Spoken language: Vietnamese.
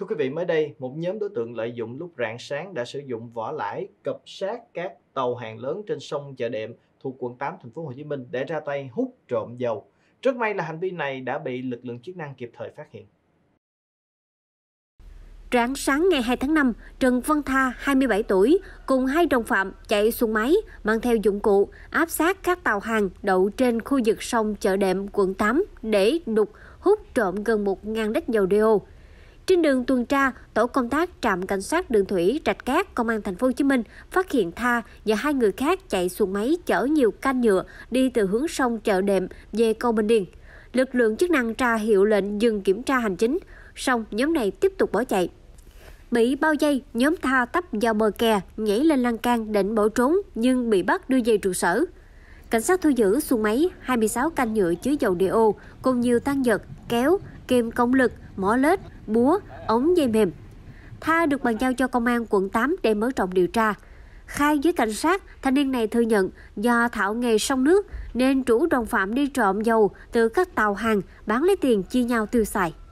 Thưa quý vị, mới đây, một nhóm đối tượng lợi dụng lúc rạng sáng đã sử dụng vỏ lãi cập sát các tàu hàng lớn trên sông Chợ Đệm thuộc quận 8 thành phố Hồ Chí Minh để ra tay hút trộm dầu. Rất may là hành vi này đã bị lực lượng chức năng kịp thời phát hiện. Rạng sáng ngày 2 tháng 5, Trần Văn Tha, 27 tuổi, cùng hai đồng phạm chạy xuống máy, mang theo dụng cụ, áp sát các tàu hàng đậu trên khu vực sông Chợ Đệm, quận 8 để đục hút trộm gần 1.000 lít dầu đeo. Trên đường tuần tra, tổ công tác trạm cảnh sát đường thủy trạch Cát, công an thành phố Hồ Chí Minh phát hiện Tha và hai người khác chạy xuồng máy chở nhiều can nhựa đi từ hướng sông chợ đệm về cầu Bình Điền. Lực lượng chức năng tra hiệu lệnh dừng kiểm tra hành chính, xong nhóm này tiếp tục bỏ chạy. Bị bao dây, nhóm Tha tấp vào bờ kè, nhảy lên lan can định bỏ trốn nhưng bị bắt đưa về trụ sở. Cảnh sát thu giữ xuồng máy, 26 can nhựa chứa dầu DO cùng nhiều tăng vật, kéo, kìm cộng lực, mỏ lết, búa, ống dây mềm. Tha được bàn giao cho công an quận 8 để mở rộng điều tra. Khai với cảnh sát, thanh niên này thừa nhận do thạo nghề sông nước nên chủ đồng phạm đi trộm dầu từ các tàu hàng bán lấy tiền chia nhau tiêu xài.